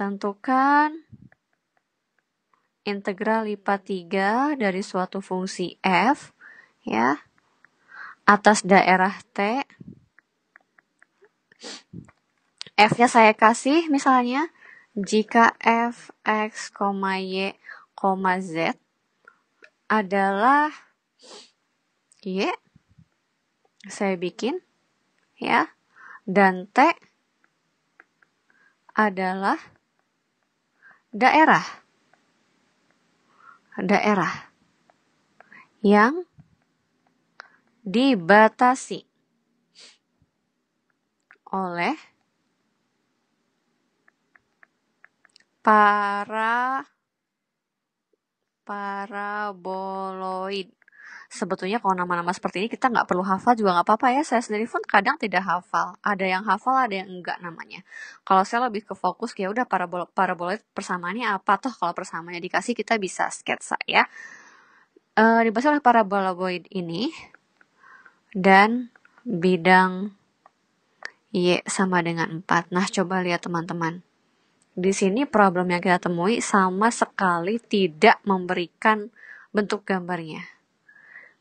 Tentukan integral lipat 3 dari suatu fungsi f ya atas daerah t f-nya saya kasih misalnya jika f x, y, z adalah y saya bikin ya dan t adalah daerah daerah yang dibatasi oleh para paraboloid sebetulnya kalau nama-nama seperti ini kita nggak perlu hafal juga nggak apa-apa ya. Saya sendiri pun kadang tidak hafal. Ada yang hafal, ada yang enggak namanya. Kalau saya lebih ke fokus ya udah parabola, parabola persamaannya apa toh kalau persamaannya dikasih kita bisa sketsa ya. E, dibahas oleh paraboloid ini dan bidang Y sama dengan 4. Nah, coba lihat teman-teman. Di sini problem yang kita temui sama sekali tidak memberikan bentuk gambarnya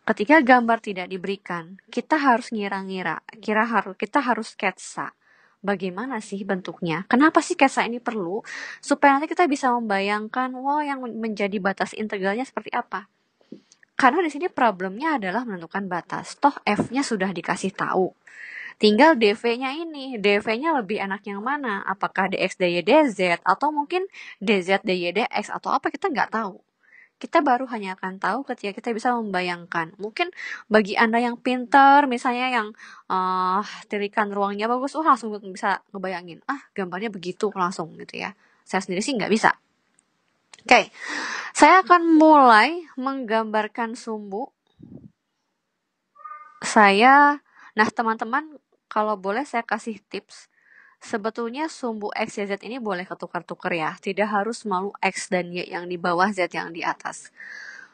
ketika gambar tidak diberikan, kita harus ngira-ngira, kira harus kita harus sketsa. Bagaimana sih bentuknya? Kenapa sih sketsa ini perlu? Supaya nanti kita bisa membayangkan, wow, yang menjadi batas integralnya seperti apa. Karena di sini problemnya adalah menentukan batas. Toh f-nya sudah dikasih tahu. Tinggal dv-nya ini, dv-nya lebih enak yang mana? Apakah dx, dy, dz, atau mungkin dz, dy, dx, atau apa kita nggak tahu kita baru hanya akan tahu ketika kita bisa membayangkan. Mungkin bagi Anda yang pinter, misalnya yang uh, tirikan ruangnya bagus, oh langsung bisa ngebayangin, ah gambarnya begitu langsung gitu ya. Saya sendiri sih nggak bisa. Oke, okay. saya akan mulai menggambarkan sumbu. Saya, nah teman-teman kalau boleh saya kasih tips sebetulnya sumbu X, Y, ya, Z ini boleh ketukar-tukar ya. Tidak harus malu X dan Y yang di bawah, Z yang di atas.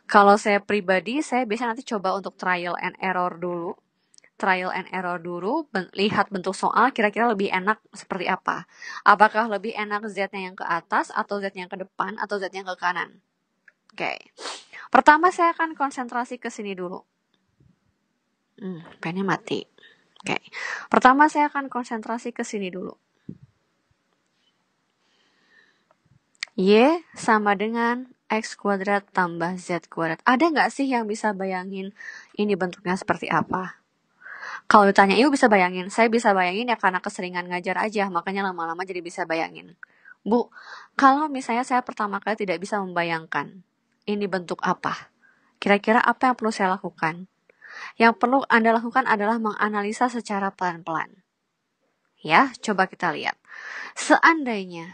Kalau saya pribadi, saya biasanya nanti coba untuk trial and error dulu. Trial and error dulu, ben lihat bentuk soal kira-kira lebih enak seperti apa. Apakah lebih enak z yang ke atas, atau z yang ke depan, atau z yang ke kanan. Oke. Okay. Pertama saya akan konsentrasi ke sini dulu. Hmm, pennya mati. Oke, pertama saya akan konsentrasi ke sini dulu. Y sama dengan X kuadrat tambah Z kuadrat. Ada nggak sih yang bisa bayangin ini bentuknya seperti apa? Kalau ditanya ibu bisa bayangin, saya bisa bayangin ya karena keseringan ngajar aja, makanya lama-lama jadi bisa bayangin. Bu, kalau misalnya saya pertama kali tidak bisa membayangkan, ini bentuk apa? Kira-kira apa yang perlu saya lakukan? Yang perlu Anda lakukan adalah menganalisa secara pelan-pelan. Ya, coba kita lihat. Seandainya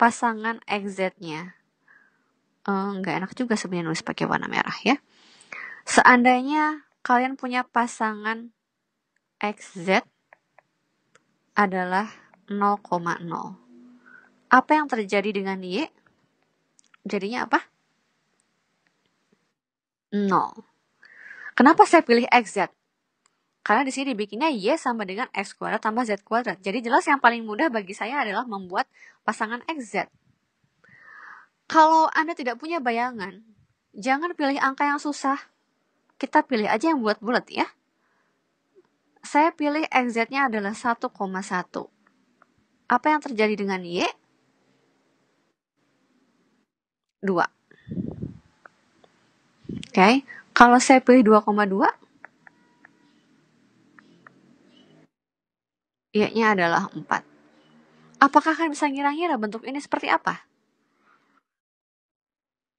pasangan XZ-nya eh, nggak enak juga sebenarnya nulis pakai warna merah ya. Seandainya kalian punya pasangan XZ adalah 0,0. Apa yang terjadi dengan Y? Jadinya apa? 0. Kenapa saya pilih XZ? Karena di sini dibikinnya Y sama dengan X kuadrat tambah Z kuadrat. Jadi jelas yang paling mudah bagi saya adalah membuat pasangan XZ. Kalau Anda tidak punya bayangan, jangan pilih angka yang susah. Kita pilih aja yang bulat-bulat ya. Saya pilih XZ-nya adalah 1,1. Apa yang terjadi dengan Y? 2. Oke, okay. Kalau saya pilih 2,2? Y-nya adalah 4. Apakah kalian bisa ngira-ngira bentuk ini seperti apa?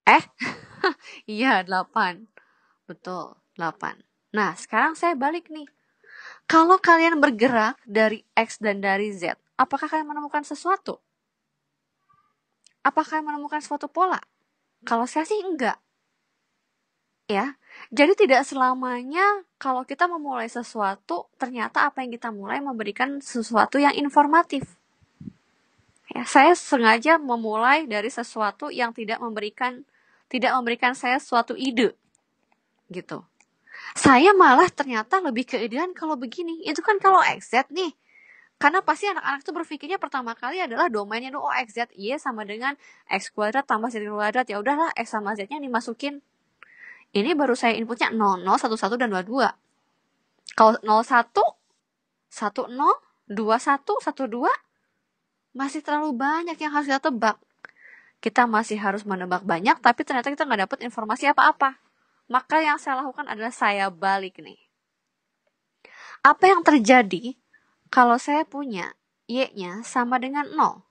Eh? Iya, 8. Betul, 8. Nah, sekarang saya balik nih. Kalau kalian bergerak dari X dan dari Z, apakah kalian menemukan sesuatu? Apakah kalian menemukan suatu pola? Kalau saya sih enggak ya. Jadi tidak selamanya kalau kita memulai sesuatu, ternyata apa yang kita mulai memberikan sesuatu yang informatif. Ya, saya sengaja memulai dari sesuatu yang tidak memberikan tidak memberikan saya suatu ide. Gitu. Saya malah ternyata lebih keidean kalau begini. Itu kan kalau xz nih. Karena pasti anak-anak itu berpikirnya pertama kali adalah domainnya itu oh x z y sama dengan x kuadrat tambah z kuadrat ya udahlah x sama z-nya dimasukin ini baru saya inputnya 00, 11, dan 22. Kalau 01, 10, 21, 12, masih terlalu banyak yang harus kita tebak. Kita masih harus menebak banyak, tapi ternyata kita nggak dapat informasi apa-apa. Maka yang saya lakukan adalah saya balik nih. Apa yang terjadi kalau saya punya Y-nya sama dengan 0?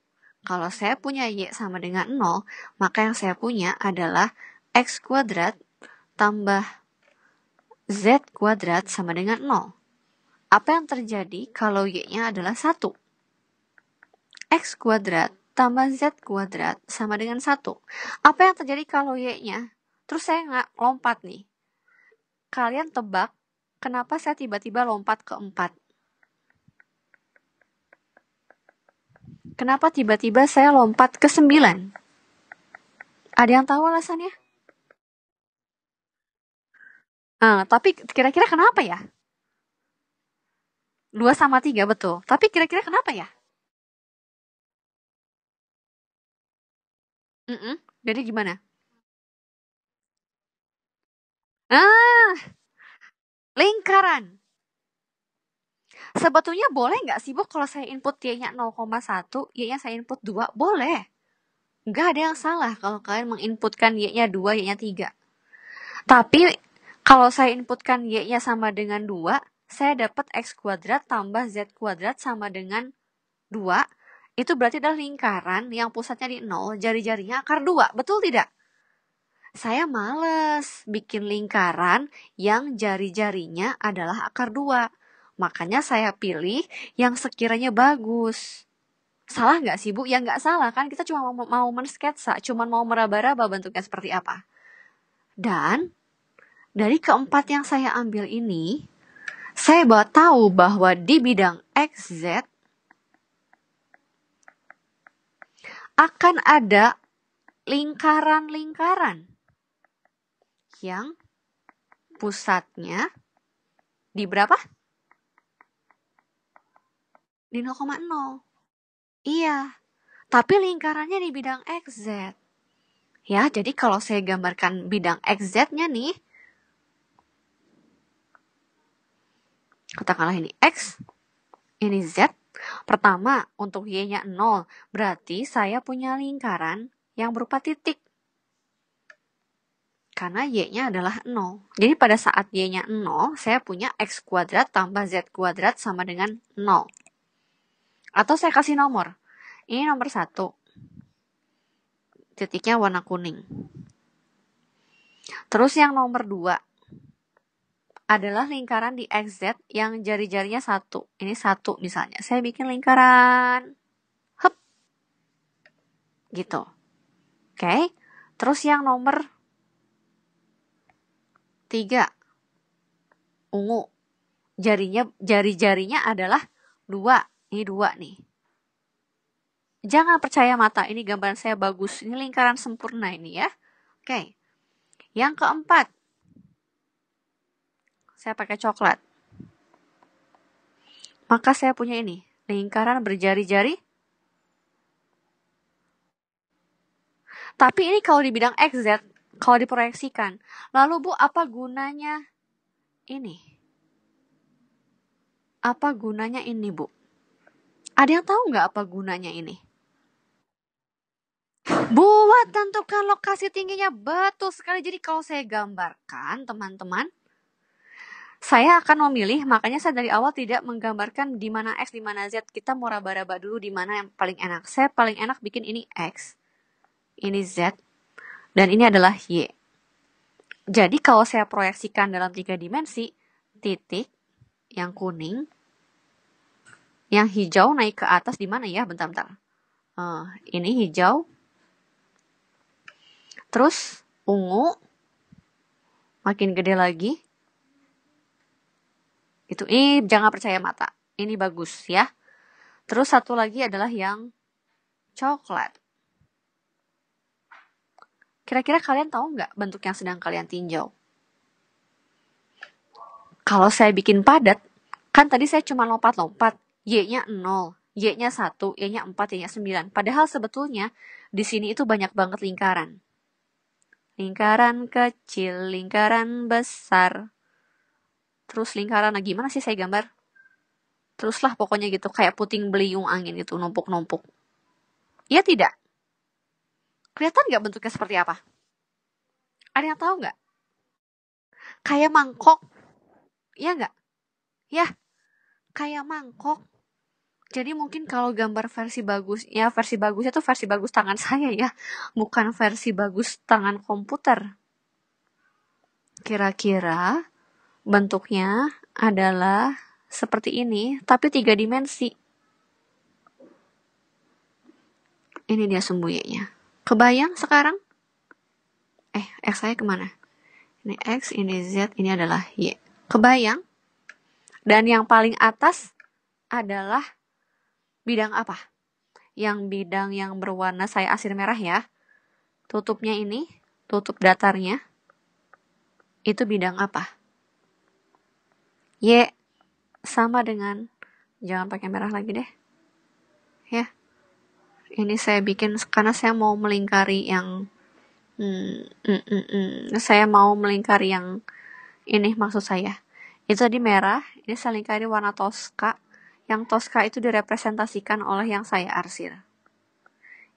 Kalau saya punya Y sama dengan 0, maka yang saya punya adalah X kuadrat tambah z kuadrat sama dengan 0. Apa yang terjadi kalau y-nya adalah 1? x kuadrat tambah z kuadrat sama dengan 1. Apa yang terjadi kalau y-nya? Terus saya nggak lompat nih. Kalian tebak kenapa saya tiba-tiba lompat ke 4? Kenapa tiba-tiba saya lompat ke 9? Ada yang tahu alasannya? Uh, tapi kira-kira kenapa ya? Dua sama tiga betul. Tapi kira-kira kenapa ya? Mm-mm. Jadi gimana? Ah, lingkaran. Sebetulnya boleh nggak sih, Bu, kalau saya input Y-nya 0,1, Y-nya saya input 2? Boleh. Nggak ada yang salah kalau kalian menginputkan Y-nya dua Y-nya 3. Tapi kalau saya inputkan Y-nya sama dengan 2, saya dapat X kuadrat tambah Z kuadrat sama dengan 2. Itu berarti adalah lingkaran yang pusatnya di 0, jari-jarinya akar 2. Betul tidak? Saya males bikin lingkaran yang jari-jarinya adalah akar 2. Makanya saya pilih yang sekiranya bagus salah nggak sih bu? Ya nggak salah kan kita cuma mau, mau mensketsa, cuma mau meraba-raba bentuknya seperti apa. Dan dari keempat yang saya ambil ini, saya bawa tahu bahwa di bidang XZ akan ada lingkaran-lingkaran yang pusatnya di berapa? Di 0,0. Iya, tapi lingkarannya di bidang XZ. Ya, jadi kalau saya gambarkan bidang XZ-nya nih, katakanlah ini X, ini Z. Pertama, untuk Y-nya 0, berarti saya punya lingkaran yang berupa titik. Karena Y-nya adalah 0. Jadi pada saat Y-nya 0, saya punya X kuadrat tambah Z kuadrat sama dengan 0. Atau saya kasih nomor. Ini nomor 1. Titiknya warna kuning. Terus yang nomor 2, adalah lingkaran di XZ yang jari-jarinya satu. Ini satu misalnya. Saya bikin lingkaran. Hup. Gitu. Oke. Okay. Terus yang nomor tiga. Ungu. Jarinya, jari-jarinya adalah dua. Ini dua nih. Jangan percaya mata. Ini gambaran saya bagus. Ini lingkaran sempurna ini ya. Oke. Okay. Yang keempat saya pakai coklat. Maka saya punya ini, lingkaran berjari-jari. Tapi ini kalau di bidang XZ, kalau diproyeksikan. Lalu Bu, apa gunanya ini? Apa gunanya ini, Bu? Ada yang tahu nggak apa gunanya ini? Buat tentukan lokasi tingginya batu sekali. Jadi kalau saya gambarkan, teman-teman, saya akan memilih, makanya saya dari awal tidak menggambarkan di mana X, di mana Z. Kita meraba-raba dulu di mana yang paling enak. Saya paling enak bikin ini X, ini Z, dan ini adalah Y. Jadi kalau saya proyeksikan dalam tiga dimensi, titik, yang kuning, yang hijau naik ke atas di mana ya? Bentar-bentar. Uh, eh, ini hijau, terus ungu, makin gede lagi, itu ini jangan percaya mata. Ini bagus ya. Terus satu lagi adalah yang coklat. Kira-kira kalian tahu nggak bentuk yang sedang kalian tinjau? Kalau saya bikin padat, kan tadi saya cuma lompat-lompat. Y-nya 0, Y-nya 1, Y-nya 4, Y-nya 9. Padahal sebetulnya di sini itu banyak banget lingkaran. Lingkaran kecil, lingkaran besar terus lingkaran nah gimana sih saya gambar teruslah pokoknya gitu kayak puting beliung angin itu numpuk-numpuk ya tidak kelihatan nggak bentuknya seperti apa ada yang tahu nggak kayak mangkok ya nggak ya kayak mangkok jadi mungkin kalau gambar versi bagus, ya versi bagusnya tuh versi bagus tangan saya ya bukan versi bagus tangan komputer kira-kira bentuknya adalah seperti ini, tapi tiga dimensi. Ini dia sumbuyanya. Kebayang sekarang? Eh, X saya kemana? Ini X, ini Z, ini adalah Y. Kebayang? Dan yang paling atas adalah bidang apa? Yang bidang yang berwarna saya asir merah ya. Tutupnya ini, tutup datarnya. Itu bidang apa? Y sama dengan jangan pakai merah lagi deh ya ini saya bikin karena saya mau melingkari yang hmm, mm, mm, mm. saya mau melingkari yang ini maksud saya itu tadi merah ini saya lingkari warna toska yang toska itu direpresentasikan oleh yang saya arsir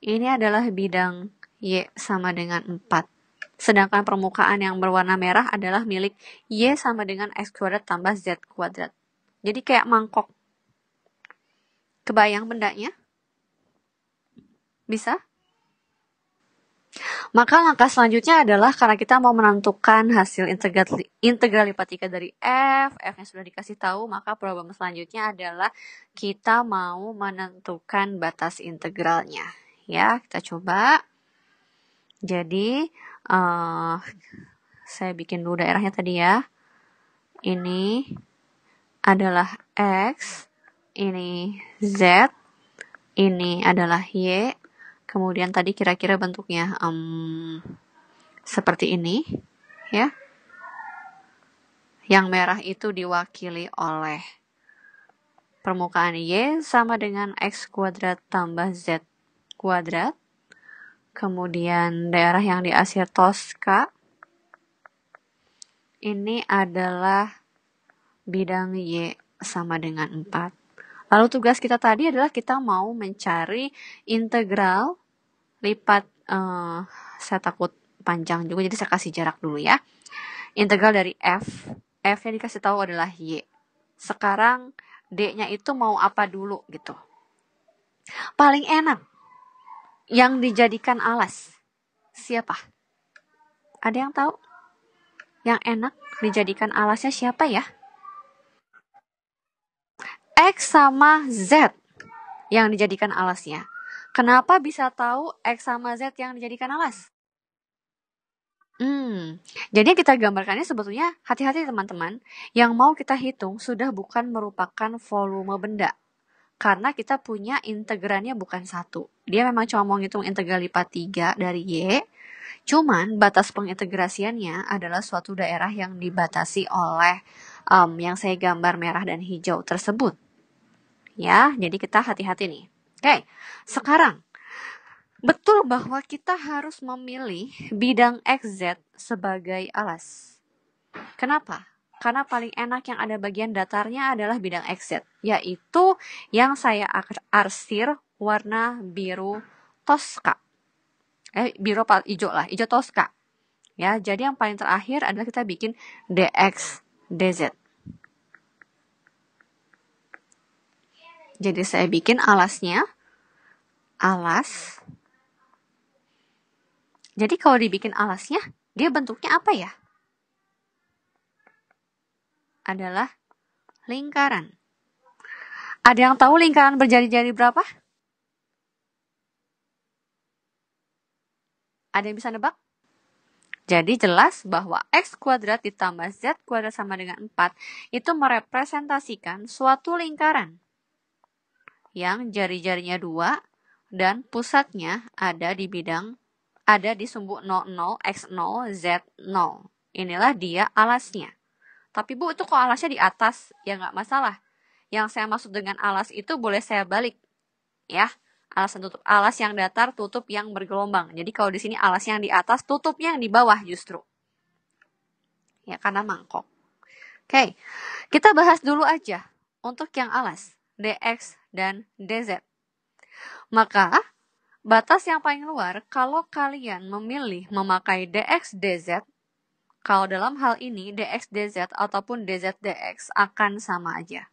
ini adalah bidang Y sama dengan 4 Sedangkan permukaan yang berwarna merah adalah milik Y sama dengan X kuadrat tambah Z kuadrat. Jadi kayak mangkok. Kebayang bendanya? Bisa? Maka langkah selanjutnya adalah karena kita mau menentukan hasil integral, integral lipat 3 dari f, f yang sudah dikasih tahu, maka problem selanjutnya adalah kita mau menentukan batas integralnya. Ya, kita coba. Jadi, uh, saya bikin dulu daerahnya tadi ya ini adalah X ini Z ini adalah Y kemudian tadi kira-kira bentuknya um, seperti ini ya yang merah itu diwakili oleh permukaan Y sama dengan X kuadrat tambah Z kuadrat kemudian daerah yang di Asia Tosca ini adalah bidang Y sama dengan 4. Lalu tugas kita tadi adalah kita mau mencari integral lipat uh, saya takut panjang juga jadi saya kasih jarak dulu ya. Integral dari f, f yang dikasih tahu adalah y. Sekarang d-nya itu mau apa dulu gitu. Paling enak yang dijadikan alas siapa? Ada yang tahu? Yang enak dijadikan alasnya siapa ya? X sama Z yang dijadikan alasnya. Kenapa bisa tahu X sama Z yang dijadikan alas? Hmm, jadi kita gambarkannya sebetulnya hati-hati teman-teman, yang mau kita hitung sudah bukan merupakan volume benda, karena kita punya integrannya bukan satu. Dia memang cuma mau ngitung integral lipat 3 dari Y, cuman batas pengintegrasiannya adalah suatu daerah yang dibatasi oleh um, yang saya gambar merah dan hijau tersebut. Ya, jadi kita hati-hati nih. Oke, sekarang betul bahwa kita harus memilih bidang XZ sebagai alas. Kenapa? karena paling enak yang ada bagian datarnya adalah bidang exit, yaitu yang saya arsir warna biru toska. Eh, biru hijau lah, hijau toska. Ya, jadi yang paling terakhir adalah kita bikin DX DZ. Jadi saya bikin alasnya alas. Jadi kalau dibikin alasnya, dia bentuknya apa ya? adalah lingkaran. Ada yang tahu lingkaran berjari-jari berapa? Ada yang bisa nebak? Jadi jelas bahwa x kuadrat ditambah z kuadrat sama dengan 4 itu merepresentasikan suatu lingkaran yang jari-jarinya dua dan pusatnya ada di bidang ada di sumbu 0 0 x0, z0. Inilah dia alasnya. Tapi Bu, itu kok alasnya di atas? Ya nggak masalah. Yang saya maksud dengan alas itu boleh saya balik. Ya, alasan tutup alas yang datar, tutup yang bergelombang. Jadi kalau di sini alas yang di atas, tutup yang di bawah justru. Ya, karena mangkok. Oke, kita bahas dulu aja untuk yang alas, DX dan DZ. Maka, batas yang paling luar kalau kalian memilih memakai DX, DZ, kalau dalam hal ini dx/dz ataupun dz/dx akan sama aja.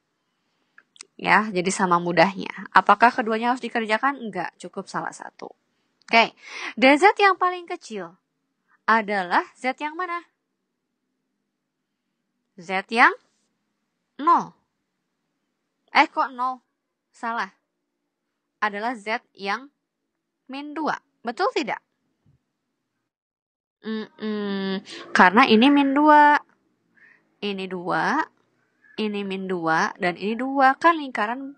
Ya, jadi sama mudahnya. Apakah keduanya harus dikerjakan? Enggak, cukup salah satu. Oke, dz yang paling kecil adalah z yang mana? Z yang 0. Eh kok 0? Salah. Adalah Z yang 2. Betul tidak? Mm-mm. Karena ini min 2. Ini 2. Ini min 2. Dan ini 2. Kan lingkaran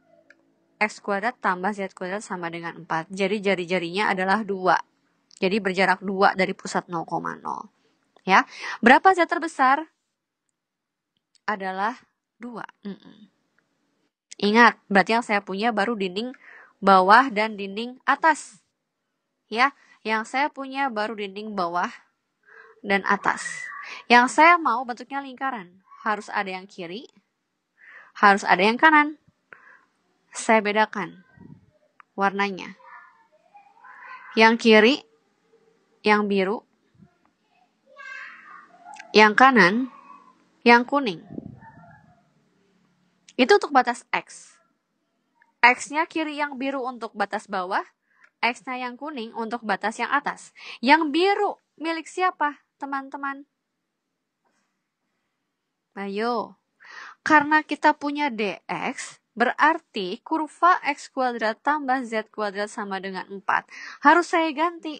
X kuadrat tambah Z kuadrat sama dengan 4. Jadi jari-jarinya adalah 2. Jadi berjarak 2 dari pusat 0,0. Ya. Berapa Z terbesar? Adalah 2. Mm-mm. Ingat, berarti yang saya punya baru dinding bawah dan dinding atas. Ya, yang saya punya baru dinding bawah dan atas. Yang saya mau bentuknya lingkaran. Harus ada yang kiri, harus ada yang kanan. Saya bedakan warnanya. Yang kiri, yang biru, yang kanan, yang kuning. Itu untuk batas X. X-nya kiri yang biru untuk batas bawah, X-nya yang kuning untuk batas yang atas. Yang biru milik siapa? teman-teman? Ayo, karena kita punya dx, berarti kurva x kuadrat tambah z kuadrat sama dengan 4. Harus saya ganti.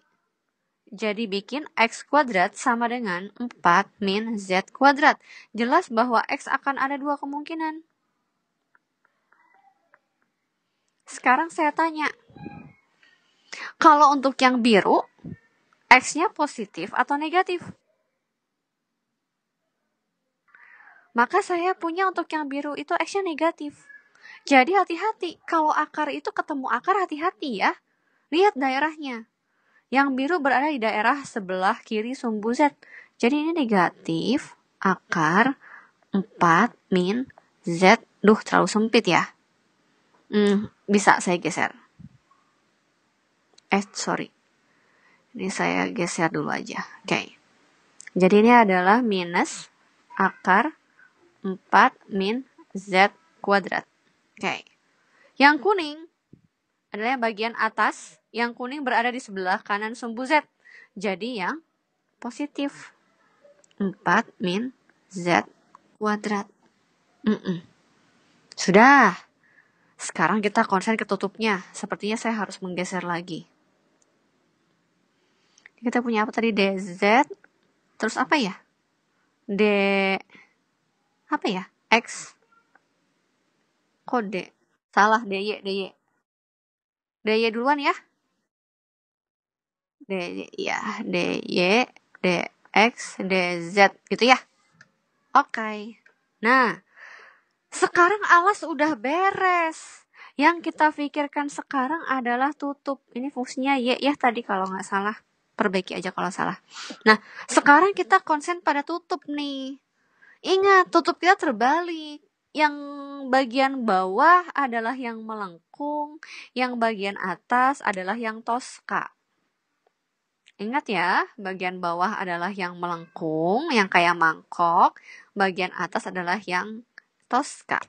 Jadi bikin x kuadrat sama dengan 4 min z kuadrat. Jelas bahwa x akan ada dua kemungkinan. Sekarang saya tanya. Kalau untuk yang biru, X-nya positif atau negatif. Maka saya punya untuk yang biru itu X-nya negatif. Jadi hati-hati, kalau akar itu ketemu akar hati-hati ya. Lihat daerahnya. Yang biru berada di daerah sebelah kiri sumbu Z. Jadi ini negatif, akar, 4, min, Z. Duh, terlalu sempit ya. Hmm, bisa saya geser. Eh, sorry. Ini saya geser dulu aja. Oke. Okay. Jadi ini adalah minus akar 4 min Z kuadrat. Oke. Okay. Yang kuning adalah bagian atas. Yang kuning berada di sebelah kanan sumbu Z. Jadi yang positif. 4 min Z kuadrat. Mm -mm. Sudah. Sekarang kita konsen ke tutupnya. Sepertinya saya harus menggeser lagi kita punya apa tadi DZ terus apa ya D apa ya X kode salah DY DY DY duluan ya D ya DY DX DZ gitu ya oke okay. nah sekarang alas udah beres yang kita pikirkan sekarang adalah tutup ini fungsinya Y ya tadi kalau nggak salah perbaiki aja kalau salah. Nah, sekarang kita konsen pada tutup nih. Ingat, tutup kita terbalik. Yang bagian bawah adalah yang melengkung, yang bagian atas adalah yang toska. Ingat ya, bagian bawah adalah yang melengkung, yang kayak mangkok, bagian atas adalah yang toska.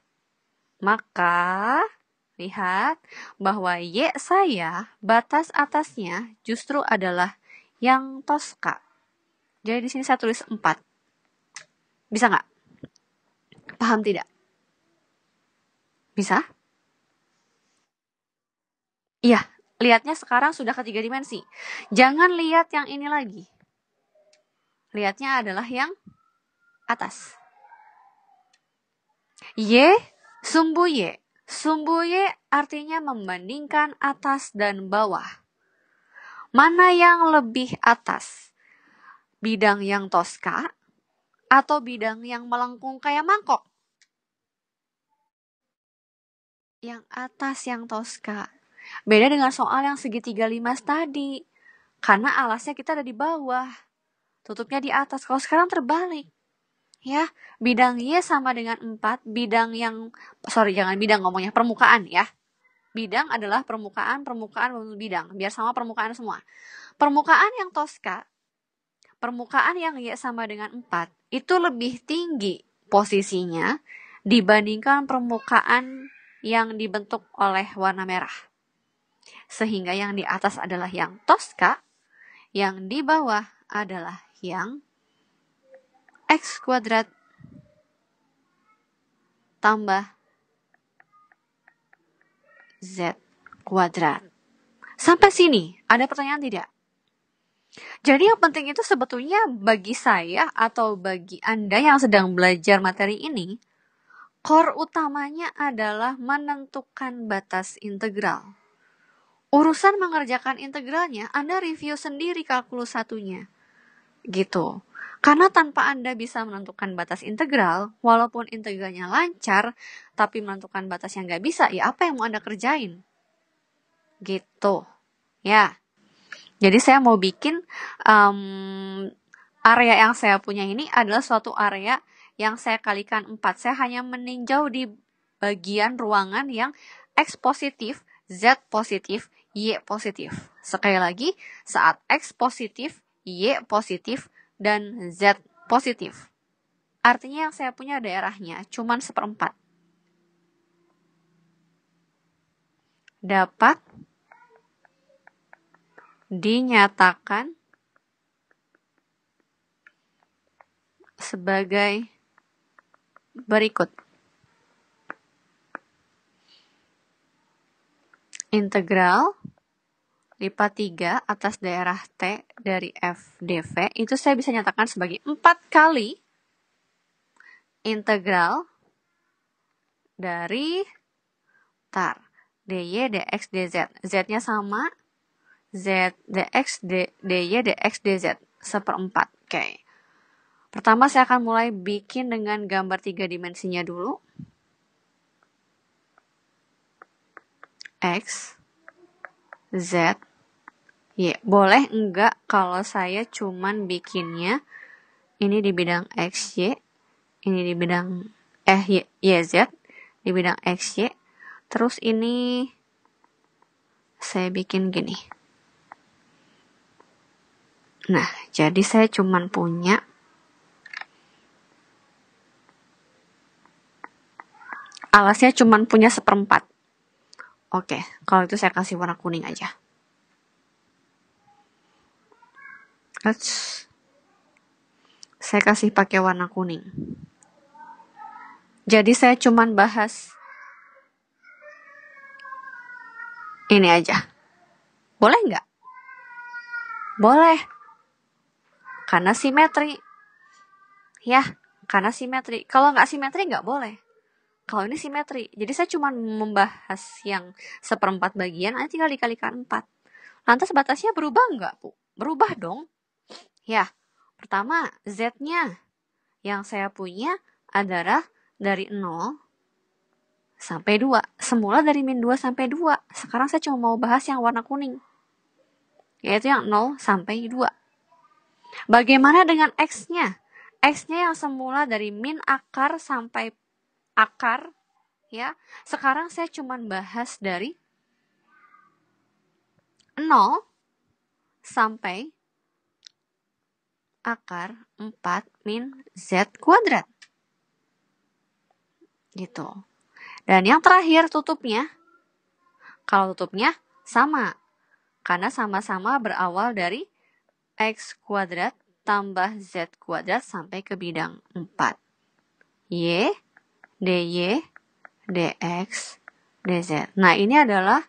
Maka, lihat bahwa Y saya, batas atasnya justru adalah yang Tosca. Jadi di sini saya tulis 4. Bisa nggak? Paham tidak? Bisa? Iya, lihatnya sekarang sudah ketiga dimensi. Jangan lihat yang ini lagi. Lihatnya adalah yang atas. Y, sumbu Y, Sumbu Y artinya membandingkan atas dan bawah. Mana yang lebih atas? Bidang yang toska atau bidang yang melengkung kayak mangkok? Yang atas yang toska. Beda dengan soal yang segitiga limas tadi. Karena alasnya kita ada di bawah. Tutupnya di atas. Kalau sekarang terbalik. Ya, bidang Y sama dengan 4, bidang yang, sorry jangan bidang ngomongnya, permukaan ya bidang adalah permukaan, permukaan, bidang. Biar sama permukaan semua. Permukaan yang toska, permukaan yang Y sama dengan 4, itu lebih tinggi posisinya dibandingkan permukaan yang dibentuk oleh warna merah. Sehingga yang di atas adalah yang toska, yang di bawah adalah yang x kuadrat tambah Z kuadrat. Sampai sini, ada pertanyaan tidak? Jadi yang penting itu sebetulnya bagi saya atau bagi Anda yang sedang belajar materi ini, core utamanya adalah menentukan batas integral. Urusan mengerjakan integralnya, Anda review sendiri kalkulus satunya. Gitu. Karena tanpa Anda bisa menentukan batas integral, walaupun integralnya lancar, tapi menentukan batas yang nggak bisa, ya apa yang mau Anda kerjain? Gitu. Ya. Jadi saya mau bikin um, area yang saya punya ini adalah suatu area yang saya kalikan 4. Saya hanya meninjau di bagian ruangan yang X positif, Z positif, Y positif. Sekali lagi, saat X positif, Y positif, dan Z positif. Artinya yang saya punya daerahnya cuman seperempat. Dapat dinyatakan sebagai berikut. Integral lipat 3 atas daerah T dari f dv, itu saya bisa nyatakan sebagai 4 kali integral dari tar dy dx dz. Z-nya sama z dx d, dy dx dz seperempat. Oke. Okay. Pertama saya akan mulai bikin dengan gambar tiga dimensinya dulu. X, Z, Ya Boleh enggak kalau saya cuman bikinnya ini di bidang XY, ini di bidang eh y, YZ, di bidang XY. Terus ini saya bikin gini. Nah, jadi saya cuman punya alasnya cuman punya seperempat. Oke, kalau itu saya kasih warna kuning aja. Let's saya kasih pakai warna kuning. Jadi saya cuman bahas ini aja. Boleh nggak? Boleh. Karena simetri. Ya, karena simetri. Kalau nggak simetri nggak boleh. Kalau ini simetri. Jadi saya cuman membahas yang seperempat bagian, nanti tinggal dikalikan empat. Lantas batasnya berubah nggak, Bu? Berubah dong. Ya, pertama Z-nya. Yang saya punya adalah dari 0 sampai 2. Semula dari min 2 sampai 2. Sekarang saya cuma mau bahas yang warna kuning. Yaitu yang 0 sampai 2. Bagaimana dengan X-nya? X-nya yang semula dari min akar sampai akar. ya. Sekarang saya cuma bahas dari 0 sampai akar 4 min Z kuadrat. Gitu. Dan yang terakhir tutupnya. Kalau tutupnya sama. Karena sama-sama berawal dari X kuadrat tambah Z kuadrat sampai ke bidang 4. Y, DY, DX, DZ. Nah, ini adalah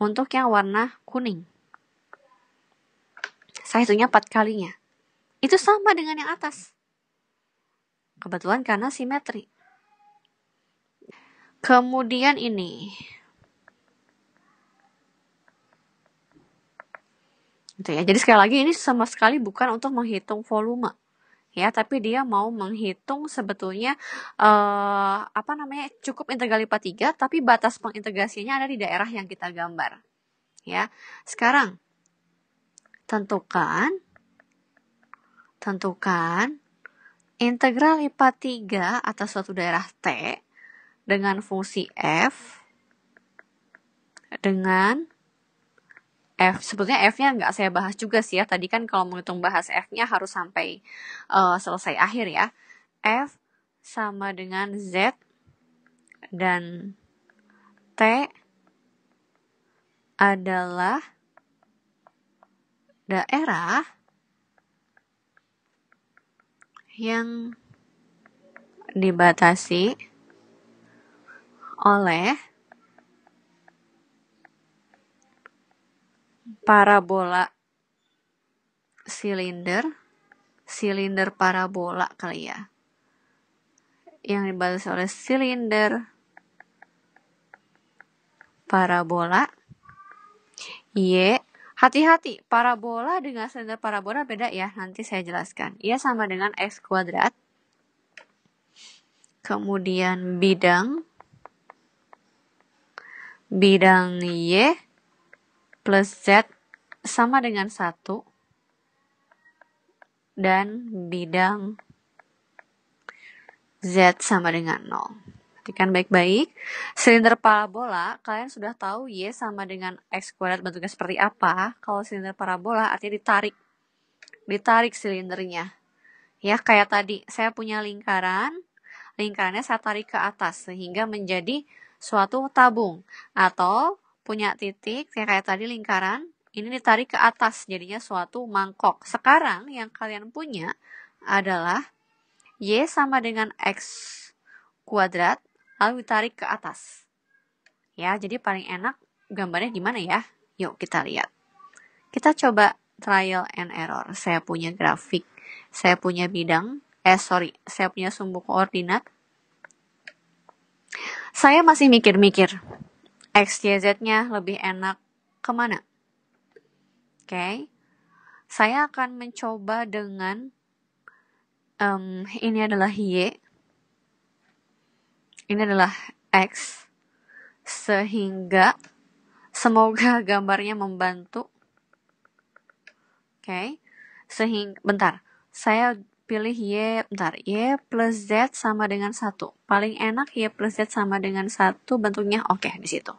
untuk yang warna kuning. Saya hitungnya 4 kalinya itu sama dengan yang atas. Kebetulan karena simetri. Kemudian ini. Gitu ya. Jadi sekali lagi ini sama sekali bukan untuk menghitung volume ya tapi dia mau menghitung sebetulnya uh, apa namanya cukup integral lipat tiga tapi batas pengintegrasinya ada di daerah yang kita gambar ya sekarang tentukan Tentukan integral lipat 3 atas suatu daerah T dengan fungsi f dengan F. Sebetulnya F-nya nggak saya bahas juga sih ya. Tadi kan kalau menghitung bahas F-nya harus sampai uh, selesai akhir ya. F sama dengan Z dan T adalah daerah yang dibatasi oleh parabola silinder, silinder parabola kali ya. Yang dibatasi oleh silinder parabola Y Hati-hati, parabola dengan standar parabola beda ya, nanti saya jelaskan. Ia sama dengan X kuadrat, kemudian bidang, bidang Y plus Z sama dengan 1, dan bidang Z sama dengan 0 perhatikan baik-baik. Silinder parabola, kalian sudah tahu Y sama dengan X kuadrat bentuknya seperti apa. Kalau silinder parabola artinya ditarik. Ditarik silindernya. Ya, kayak tadi saya punya lingkaran, lingkarannya saya tarik ke atas sehingga menjadi suatu tabung atau punya titik ya kayak tadi lingkaran ini ditarik ke atas jadinya suatu mangkok. Sekarang yang kalian punya adalah Y sama dengan X kuadrat lalu ditarik ke atas. Ya, jadi paling enak gambarnya di mana ya? Yuk kita lihat. Kita coba trial and error. Saya punya grafik, saya punya bidang, eh sorry, saya punya sumbu koordinat. Saya masih mikir-mikir, X, Y, Z-nya lebih enak kemana? Oke, okay. saya akan mencoba dengan um, ini adalah Y, ini adalah X sehingga semoga gambarnya membantu oke okay. sehingga bentar saya pilih Y bentar Y plus Z sama dengan satu. paling enak Y plus Z sama dengan satu bentuknya oke okay, di situ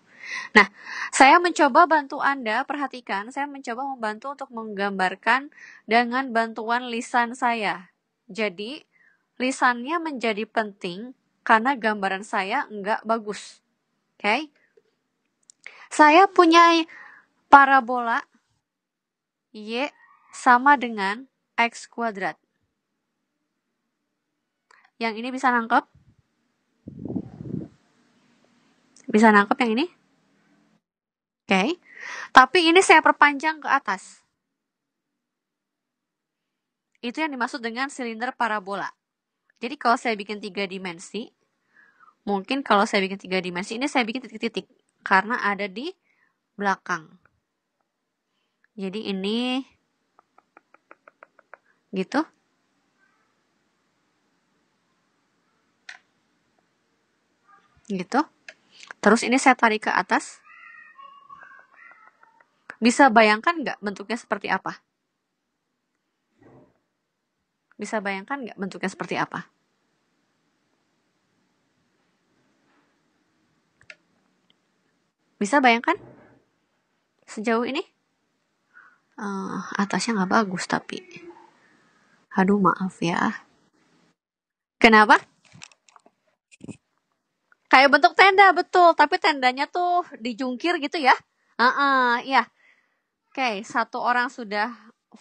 Nah, saya mencoba bantu Anda, perhatikan, saya mencoba membantu untuk menggambarkan dengan bantuan lisan saya. Jadi, lisannya menjadi penting karena gambaran saya enggak bagus. Oke. Okay? Saya punya parabola Y sama dengan X kuadrat. Yang ini bisa nangkep? Bisa nangkep yang ini? Oke. Okay. Tapi ini saya perpanjang ke atas. Itu yang dimaksud dengan silinder parabola. Jadi kalau saya bikin tiga dimensi, mungkin kalau saya bikin tiga dimensi, ini saya bikin titik-titik. Karena ada di belakang. Jadi ini gitu. Gitu. Terus ini saya tarik ke atas. Bisa bayangkan nggak bentuknya seperti apa? Bisa bayangkan nggak bentuknya seperti apa? Bisa bayangkan? Sejauh ini? Uh, atasnya nggak bagus tapi. Aduh maaf ya. Kenapa? Kayak bentuk tenda betul, tapi tendanya tuh dijungkir gitu ya. Uh -uh, ya. Oke, okay, satu orang sudah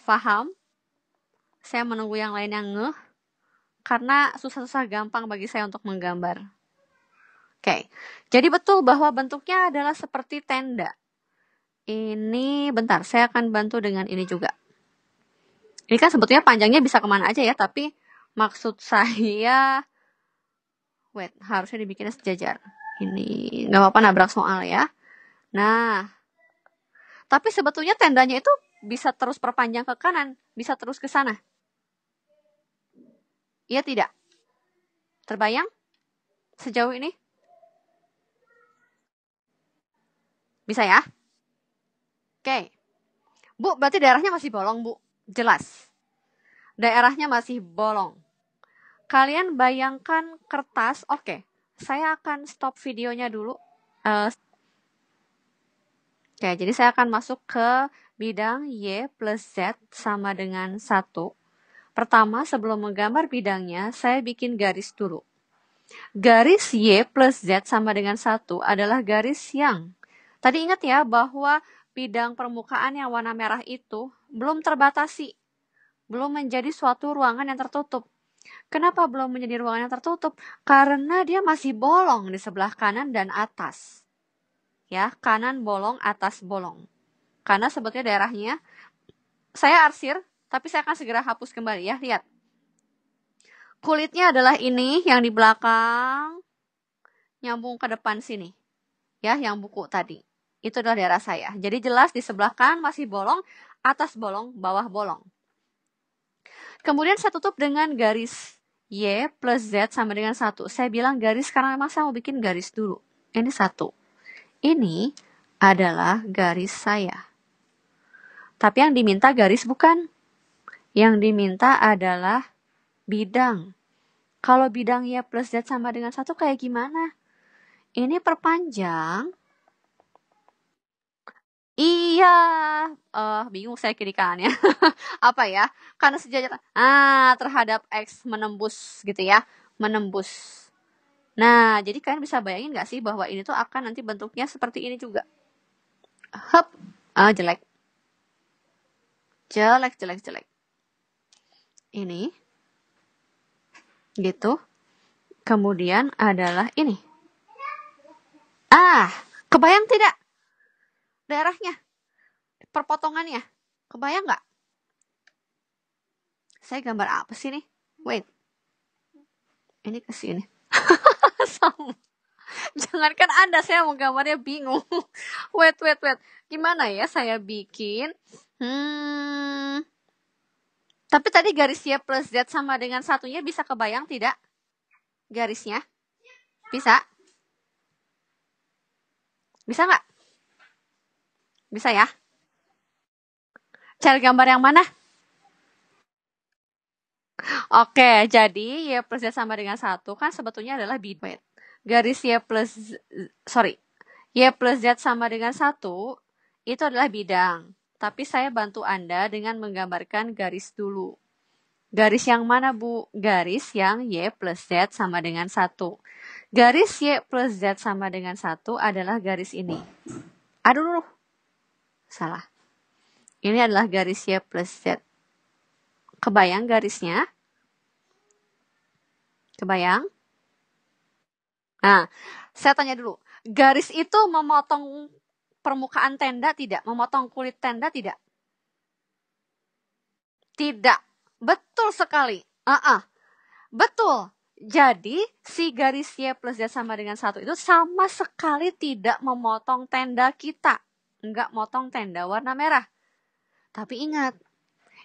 paham saya menunggu yang lain yang ngeh karena susah-susah gampang bagi saya untuk menggambar. Oke, okay. jadi betul bahwa bentuknya adalah seperti tenda. Ini bentar, saya akan bantu dengan ini juga. Ini kan sebetulnya panjangnya bisa kemana aja ya, tapi maksud saya, wait, harusnya dibikin sejajar. Ini nggak apa-apa nabrak soal ya. Nah, tapi sebetulnya tendanya itu bisa terus perpanjang ke kanan, bisa terus ke sana. Iya tidak? Terbayang sejauh ini? Bisa ya? Oke. Bu, berarti daerahnya masih bolong, Bu. Jelas. Daerahnya masih bolong. Kalian bayangkan kertas. Oke, saya akan stop videonya dulu. Uh, Oke, jadi saya akan masuk ke bidang Y plus Z sama dengan 1. Pertama, sebelum menggambar bidangnya, saya bikin garis dulu. Garis Y plus Z sama dengan 1 adalah garis yang. Tadi ingat ya bahwa bidang permukaan yang warna merah itu belum terbatasi, belum menjadi suatu ruangan yang tertutup. Kenapa belum menjadi ruangan yang tertutup? Karena dia masih bolong di sebelah kanan dan atas. Ya, kanan bolong, atas bolong. Karena sebetulnya daerahnya, saya arsir, tapi saya akan segera hapus kembali ya, lihat. Kulitnya adalah ini yang di belakang nyambung ke depan sini. Ya, yang buku tadi. Itu adalah daerah saya. Jadi jelas di sebelah kan masih bolong, atas bolong, bawah bolong. Kemudian saya tutup dengan garis Y plus Z sama dengan 1. Saya bilang garis karena memang saya mau bikin garis dulu. Ini satu. Ini adalah garis saya. Tapi yang diminta garis bukan. Yang diminta adalah bidang. Kalau bidang Y plus Z sama dengan satu kayak gimana? Ini perpanjang. Iya, uh, bingung saya kiri kanan ya. Apa ya? Karena sejajar ah terhadap X menembus gitu ya, menembus. Nah, jadi kalian bisa bayangin nggak sih bahwa ini tuh akan nanti bentuknya seperti ini juga. Hop, ah jelek. Jelek, jelek, jelek ini gitu kemudian adalah ini ah kebayang tidak daerahnya perpotongannya kebayang nggak saya gambar apa sih nih wait ini ke sini jangankan anda saya mau gambarnya bingung wait wait wait gimana ya saya bikin hmm tapi tadi garis garisnya plus Z sama dengan satunya bisa kebayang tidak? Garisnya? Bisa? Bisa nggak? Bisa ya? Cari gambar yang mana? Oke, jadi Y plus Z sama dengan satu kan sebetulnya adalah bidwet. Garis Y plus, sorry, Y plus Z sama dengan satu itu adalah bidang tapi saya bantu Anda dengan menggambarkan garis dulu. Garis yang mana, Bu? Garis yang Y plus Z sama dengan 1. Garis Y plus Z sama dengan 1 adalah garis ini. Aduh, salah. Ini adalah garis Y plus Z. Kebayang garisnya? Kebayang? Nah, saya tanya dulu. Garis itu memotong permukaan tenda tidak? Memotong kulit tenda tidak? Tidak. Betul sekali. Uh -uh. Betul. Jadi, si garis Y plus Z sama dengan satu itu sama sekali tidak memotong tenda kita. Enggak motong tenda warna merah. Tapi ingat,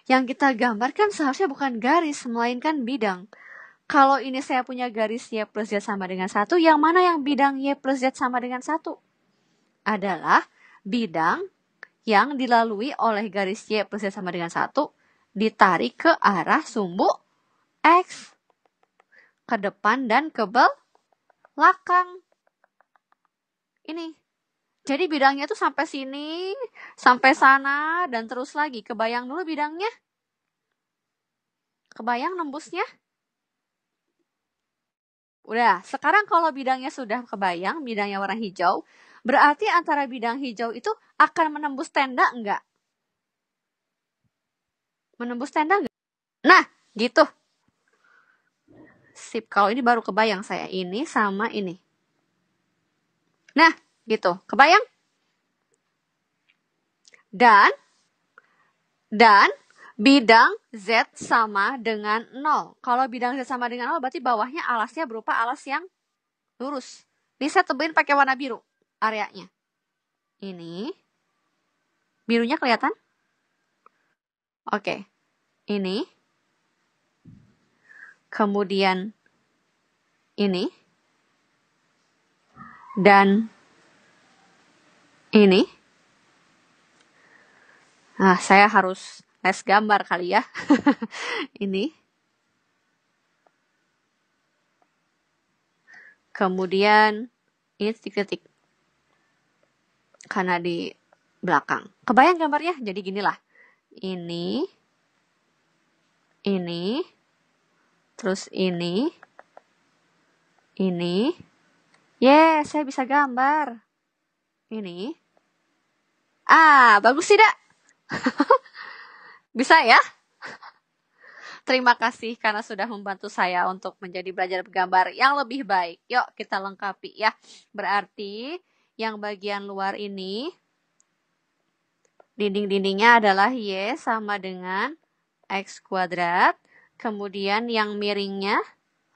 yang kita gambarkan seharusnya bukan garis, melainkan bidang. Kalau ini saya punya garis Y plus Z sama dengan satu, yang mana yang bidang Y plus Z sama dengan satu? adalah bidang yang dilalui oleh garis Y plus Y sama dengan 1 ditarik ke arah sumbu X ke depan dan ke belakang. Ini. Jadi bidangnya tuh sampai sini, sampai sana, dan terus lagi. Kebayang dulu bidangnya? Kebayang nembusnya? Udah, sekarang kalau bidangnya sudah kebayang, bidangnya warna hijau, Berarti antara bidang hijau itu akan menembus tenda enggak? Menembus tenda enggak? Nah, gitu. Sip, kalau ini baru kebayang saya. Ini sama ini. Nah, gitu. Kebayang? Dan, dan bidang Z sama dengan 0. Kalau bidang Z sama dengan 0, berarti bawahnya alasnya berupa alas yang lurus. Ini saya pakai warna biru areanya. Ini. Birunya kelihatan? Oke. Ini. Kemudian ini. Dan ini. Nah, saya harus les gambar kali ya. ini. Kemudian ini titik-titik karena di belakang. Kebayang gambarnya? Jadi gini lah. Ini, ini, terus ini, ini. Yes, saya bisa gambar. Ini. Ah, bagus tidak? bisa ya? Terima kasih karena sudah membantu saya untuk menjadi belajar gambar yang lebih baik. Yuk kita lengkapi ya. Berarti yang bagian luar ini dinding-dindingnya adalah Y sama dengan X kuadrat. Kemudian yang miringnya,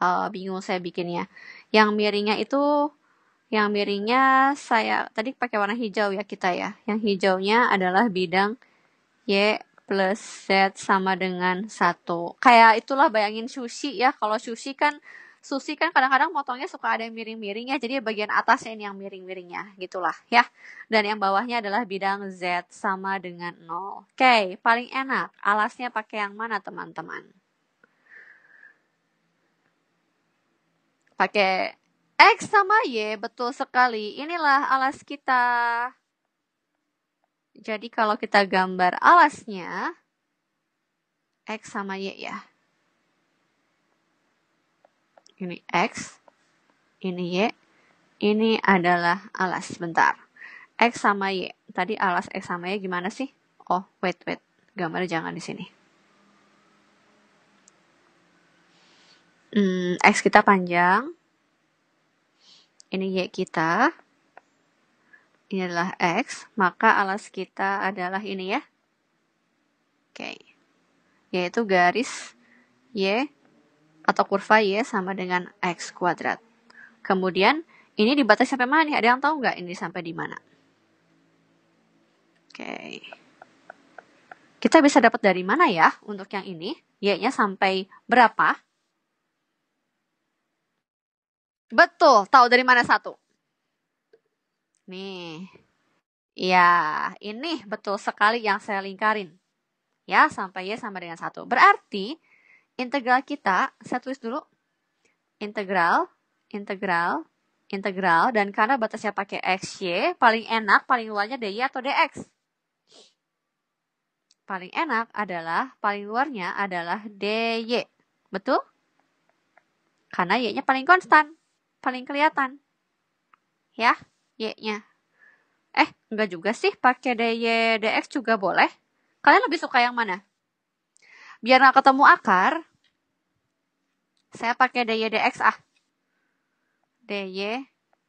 uh, bingung saya bikinnya. Yang miringnya itu, yang miringnya saya, tadi pakai warna hijau ya kita ya. Yang hijaunya adalah bidang Y plus Z sama dengan 1. Kayak itulah bayangin sushi ya. Kalau sushi kan sushi kan kadang-kadang motongnya suka ada yang miring-miring ya, jadi bagian atasnya ini yang miring-miringnya gitulah ya. Dan yang bawahnya adalah bidang Z sama dengan 0. Oke, okay, paling enak alasnya pakai yang mana teman-teman? Pakai X sama Y, betul sekali. Inilah alas kita. Jadi kalau kita gambar alasnya, X sama Y ya ini X, ini Y, ini adalah alas. Bentar. X sama Y. Tadi alas X sama Y gimana sih? Oh, wait, wait. Gambar jangan di sini. Hmm, X kita panjang. Ini Y kita. Ini adalah X. Maka alas kita adalah ini ya. Oke. Okay. Yaitu garis Y atau kurva Y sama dengan X kuadrat. Kemudian, ini dibatasi sampai mana nih? Ada yang tahu nggak ini sampai di mana? Oke. Kita bisa dapat dari mana ya untuk yang ini? Y-nya sampai berapa? Betul, tahu dari mana satu? Nih. Ya, ini betul sekali yang saya lingkarin. Ya, sampai Y sama dengan satu. Berarti integral kita, saya tulis dulu. Integral, integral, integral. Dan karena batasnya pakai x, y, paling enak, paling luarnya dy atau dx. Paling enak adalah, paling luarnya adalah dy. Betul? Karena y-nya paling konstan, paling kelihatan. Ya, y-nya. Eh, enggak juga sih, pakai dy, dx juga boleh. Kalian lebih suka yang mana? Biar nggak ketemu akar, saya pakai dy dx ah. dy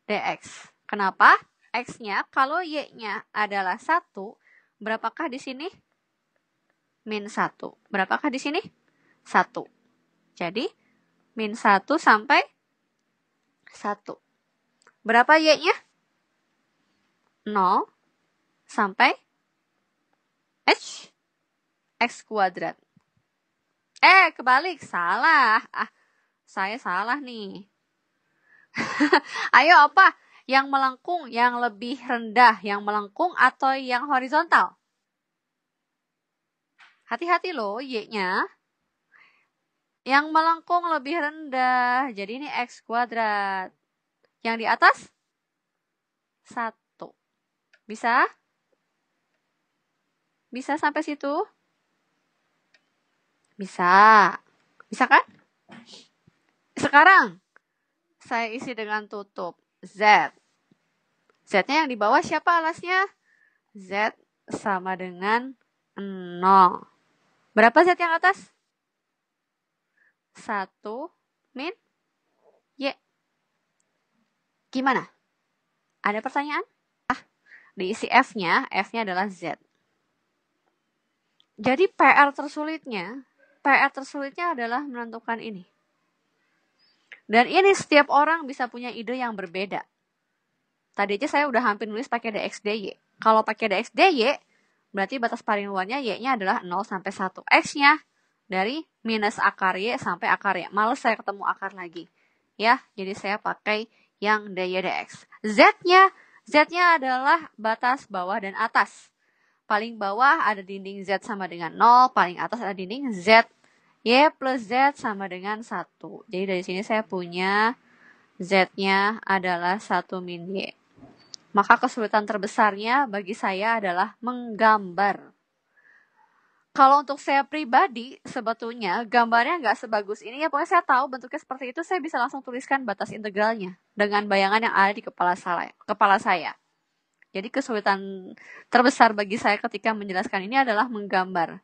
dx. Kenapa? X-nya, kalau Y-nya adalah satu berapakah di sini? Min satu Berapakah di sini? satu Jadi, min satu sampai satu Berapa Y-nya? 0 sampai H, X kuadrat. Eh, kebalik. Salah. Ah, saya salah nih. Ayo apa? Yang melengkung, yang lebih rendah, yang melengkung atau yang horizontal? Hati-hati loh Y-nya. Yang melengkung lebih rendah. Jadi ini X kuadrat. Yang di atas? Satu. Bisa? Bisa sampai situ? Bisa. Bisa kan? Sekarang saya isi dengan tutup. Z. Z-nya yang di bawah siapa alasnya? Z sama dengan 0. Berapa Z yang atas? 1 min Y. Gimana? Ada pertanyaan? Ah, diisi F-nya, F-nya adalah Z. Jadi PR tersulitnya PR tersulitnya adalah menentukan ini. Dan ini setiap orang bisa punya ide yang berbeda. Tadi aja saya udah hampir nulis pakai DXDY. Kalau pakai DXDY, berarti batas paling luarnya Y-nya adalah 0 sampai 1. X-nya dari minus akar Y sampai akar Y. Males saya ketemu akar lagi. Ya, jadi saya pakai yang DY DX. Z-nya, Z-nya adalah batas bawah dan atas. Paling bawah ada dinding Z sama dengan 0, paling atas ada dinding Z Y plus Z sama dengan 1. Jadi dari sini saya punya Z-nya adalah 1 min Y. Maka kesulitan terbesarnya bagi saya adalah menggambar. Kalau untuk saya pribadi, sebetulnya gambarnya nggak sebagus ini. Ya pokoknya saya tahu bentuknya seperti itu, saya bisa langsung tuliskan batas integralnya dengan bayangan yang ada di kepala saya. Kepala saya. Jadi kesulitan terbesar bagi saya ketika menjelaskan ini adalah menggambar.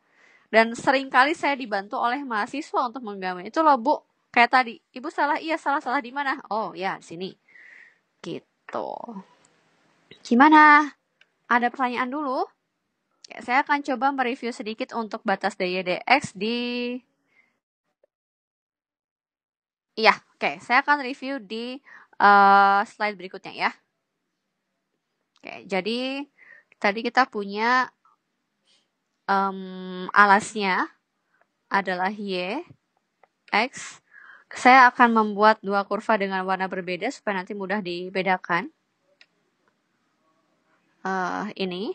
Dan sering kali saya dibantu oleh mahasiswa untuk menggambar. Itu loh, Bu. Kayak tadi, Ibu salah, iya salah-salah di mana? Oh, ya, sini. Gitu. Gimana? Ada pertanyaan dulu? Ya, saya akan coba mereview sedikit untuk batas daya dx di Iya, oke. Okay. Saya akan review di uh, slide berikutnya ya. Oke, okay, jadi tadi kita punya um, alasnya adalah Y, X. Saya akan membuat dua kurva dengan warna berbeda supaya nanti mudah dibedakan. Uh, ini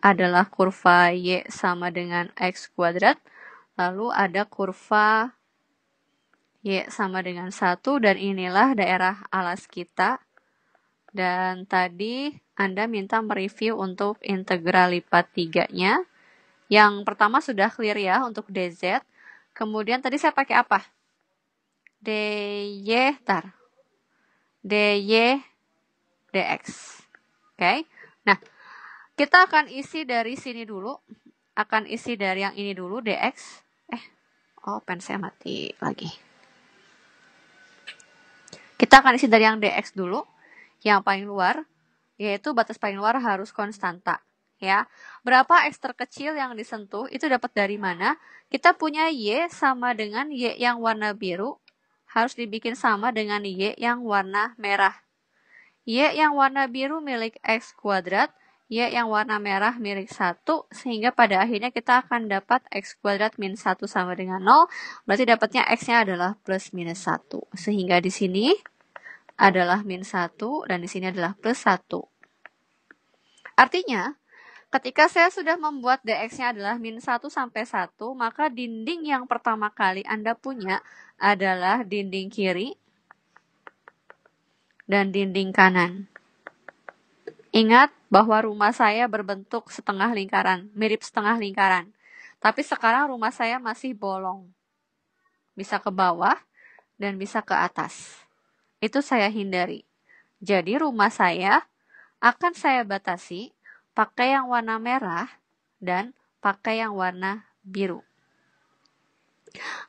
adalah kurva Y sama dengan X kuadrat. Lalu ada kurva Y sama dengan 1 dan inilah daerah alas kita. Dan tadi Anda minta mereview untuk integral lipat tiganya. nya yang pertama sudah clear ya untuk DZ. Kemudian tadi saya pakai apa? DY, tar. DY, DX. Oke. Okay. Nah, kita akan isi dari sini dulu. Akan isi dari yang ini dulu, DX. Eh, oh pen saya mati lagi. Kita akan isi dari yang DX dulu. Yang paling luar, yaitu batas paling luar harus konstanta ya. Berapa X terkecil yang disentuh itu dapat dari mana? Kita punya Y sama dengan Y yang warna biru harus dibikin sama dengan Y yang warna merah. Y yang warna biru milik X kuadrat, Y yang warna merah milik 1, sehingga pada akhirnya kita akan dapat X kuadrat min 1 sama dengan 0, berarti dapatnya X-nya adalah plus minus 1. Sehingga di sini adalah min 1 dan di sini adalah plus 1. Artinya, Ketika saya sudah membuat dx-nya adalah min 1 sampai 1, maka dinding yang pertama kali Anda punya adalah dinding kiri dan dinding kanan. Ingat bahwa rumah saya berbentuk setengah lingkaran, mirip setengah lingkaran. Tapi sekarang rumah saya masih bolong. Bisa ke bawah dan bisa ke atas. Itu saya hindari. Jadi rumah saya akan saya batasi pakai yang warna merah, dan pakai yang warna biru.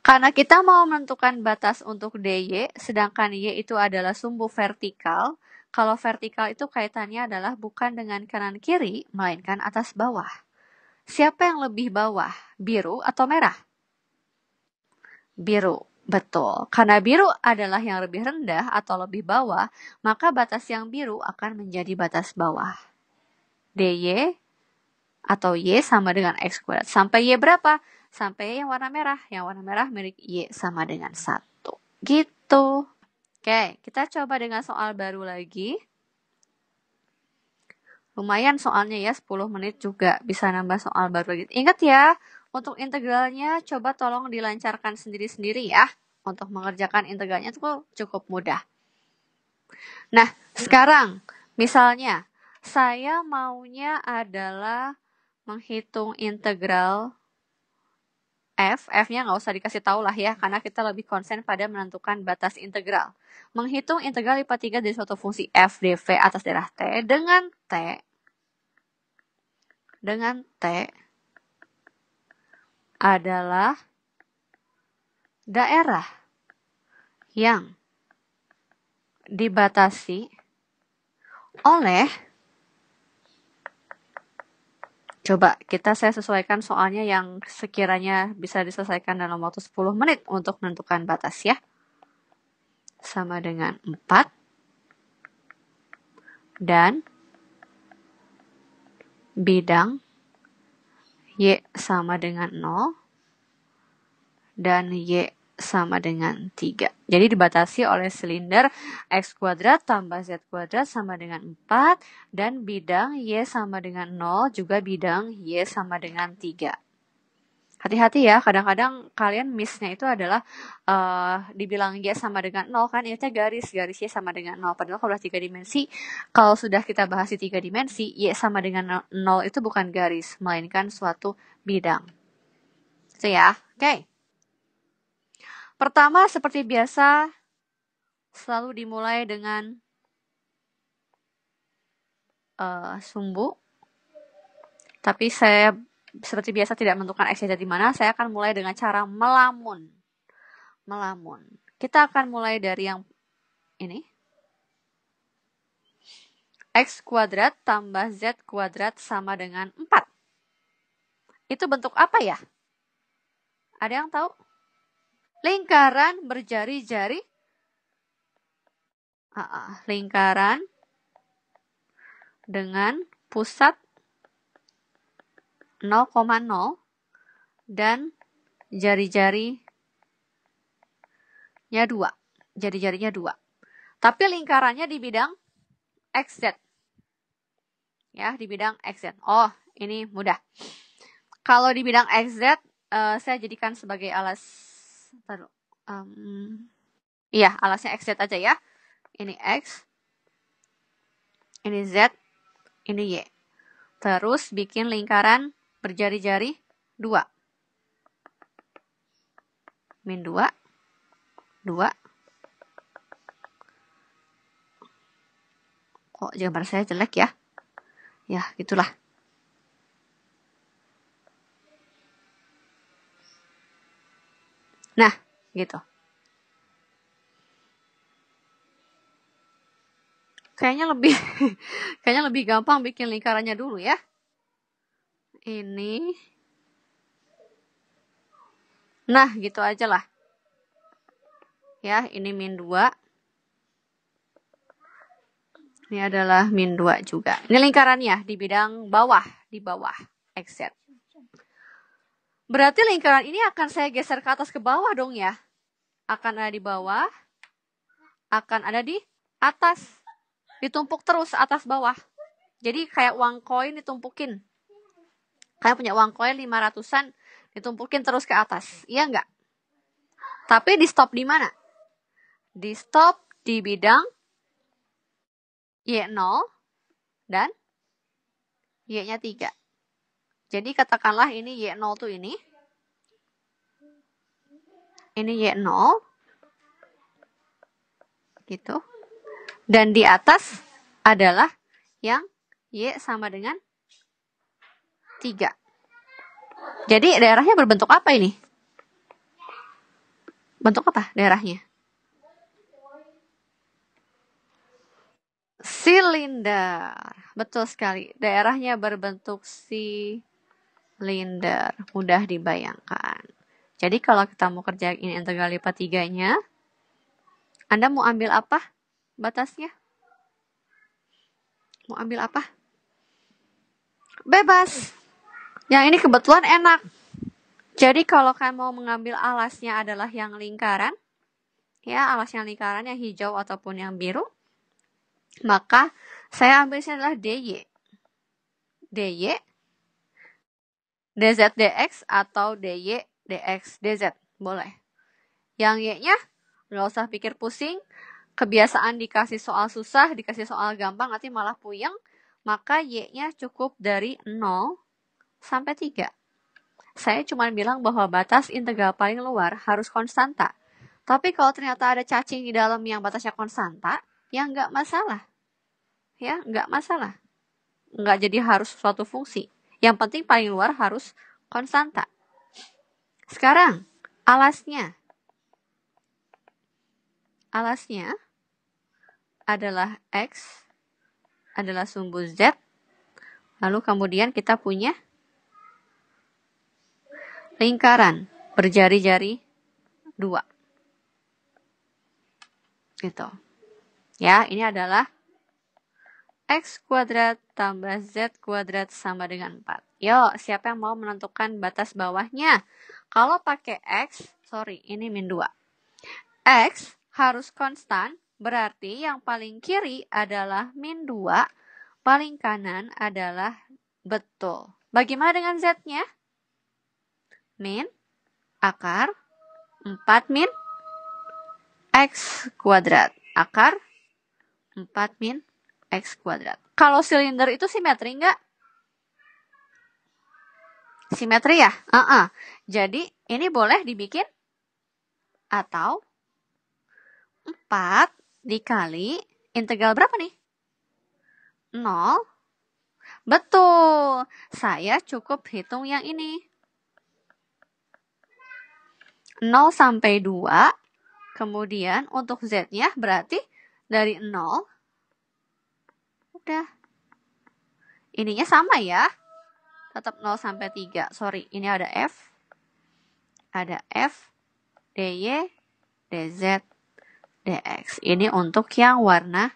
Karena kita mau menentukan batas untuk DY, sedangkan Y itu adalah sumbu vertikal, kalau vertikal itu kaitannya adalah bukan dengan kanan kiri, melainkan atas bawah. Siapa yang lebih bawah, biru atau merah? Biru, betul. Karena biru adalah yang lebih rendah atau lebih bawah, maka batas yang biru akan menjadi batas bawah dy atau y sama dengan x kuadrat. Sampai y berapa? Sampai yang warna merah. Yang warna merah milik y sama dengan 1. Gitu. Oke, kita coba dengan soal baru lagi. Lumayan soalnya ya, 10 menit juga bisa nambah soal baru lagi. Ingat ya, untuk integralnya coba tolong dilancarkan sendiri-sendiri ya. Untuk mengerjakan integralnya itu cukup mudah. Nah, sekarang misalnya saya maunya adalah menghitung integral f, f-nya nggak usah dikasih tahu lah ya, karena kita lebih konsen pada menentukan batas integral. Menghitung integral lipat 3 dari suatu fungsi f dv atas daerah t dengan t dengan t adalah daerah yang dibatasi oleh Coba kita saya sesuaikan soalnya yang sekiranya bisa diselesaikan dalam waktu 10 menit untuk menentukan batas ya. Sama dengan 4 dan bidang Y sama dengan 0 dan Y sama dengan 3. Jadi dibatasi oleh silinder X kuadrat tambah Z kuadrat sama dengan 4 dan bidang Y sama dengan 0 juga bidang Y sama dengan 3. Hati-hati ya, kadang-kadang kalian miss-nya itu adalah uh, dibilang Y sama dengan 0 kan, itu ya, garis, garis Y sama dengan 0. Padahal kalau sudah 3 dimensi, kalau sudah kita bahas di 3 dimensi, Y sama dengan 0 itu bukan garis, melainkan suatu bidang. Itu ya, oke. Okay. Pertama, seperti biasa, selalu dimulai dengan uh, sumbu. Tapi saya seperti biasa tidak menentukan X dari mana, saya akan mulai dengan cara melamun. Melamun. Kita akan mulai dari yang ini. X kuadrat tambah Z kuadrat sama dengan 4. Itu bentuk apa ya? Ada yang tahu? lingkaran berjari-jari lingkaran dengan pusat 0,0 dan jari-jarinya dua jari-jarinya dua tapi lingkarannya di bidang XZ ya di bidang XZ oh ini mudah kalau di bidang XZ eh, saya jadikan sebagai alas taruh um, iya alasnya xz aja ya ini x ini z ini y terus bikin lingkaran berjari-jari 2 min 2 2 kok oh, gambar saya jelek ya ya gitulah Nah, gitu. Kayaknya lebih kayaknya lebih gampang bikin lingkarannya dulu ya. Ini. Nah, gitu aja lah. Ya, ini min 2. Ini adalah min 2 juga. Ini lingkarannya di bidang bawah, di bawah. Exit. Berarti lingkaran ini akan saya geser ke atas ke bawah dong ya. Akan ada di bawah, akan ada di atas. Ditumpuk terus atas bawah. Jadi kayak uang koin ditumpukin. Kayak punya uang koin 500-an ditumpukin terus ke atas. Iya enggak? Tapi di stop di mana? Di stop di bidang Y0 dan Y-nya 3. Jadi katakanlah ini Y0 tuh ini. Ini Y0. Gitu. Dan di atas adalah yang Y sama dengan 3. Jadi daerahnya berbentuk apa ini? Bentuk apa daerahnya? Silinder. Betul sekali. Daerahnya berbentuk si Linder, mudah dibayangkan. Jadi kalau kita mau kerjain integral lipat tiganya, Anda mau ambil apa batasnya? Mau ambil apa? Bebas. Yang ini kebetulan enak. Jadi kalau kalian mau mengambil alasnya adalah yang lingkaran, ya alas yang lingkaran yang hijau ataupun yang biru, maka saya ambilnya adalah DY. DY dz/dx atau dy/dx dz Boleh. Yang Y-nya, nggak usah pikir pusing. Kebiasaan dikasih soal susah, dikasih soal gampang, nanti malah puyeng. Maka Y-nya cukup dari 0 sampai 3. Saya cuma bilang bahwa batas integral paling luar harus konstanta. Tapi kalau ternyata ada cacing di dalam yang batasnya konstanta, ya nggak masalah. Ya, nggak masalah. Nggak jadi harus suatu fungsi. Yang penting paling luar harus konstanta. Sekarang, alasnya. Alasnya adalah X, adalah sumbu Z. Lalu kemudian kita punya lingkaran berjari-jari dua. Gitu. Ya, ini adalah X kuadrat tambah Z kuadrat sama dengan 4. Yuk, siapa yang mau menentukan batas bawahnya? Kalau pakai X, sorry, ini min 2. X harus konstan, berarti yang paling kiri adalah min 2, paling kanan adalah betul. Bagaimana dengan Z-nya? Min akar 4 min X kuadrat akar 4 min X kuadrat. Kalau silinder itu simetri nggak? Simetri ya? Uh -uh. Jadi ini boleh dibikin atau 4 dikali integral berapa nih? 0. Betul. Saya cukup hitung yang ini. 0 sampai 2. Kemudian untuk Z-nya berarti dari 0 udah. Ininya sama ya. Tetap 0 sampai 3. Sorry, ini ada F. Ada F, DY, DZ, DX. Ini untuk yang warna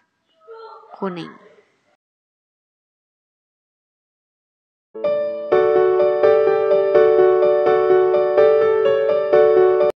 kuning.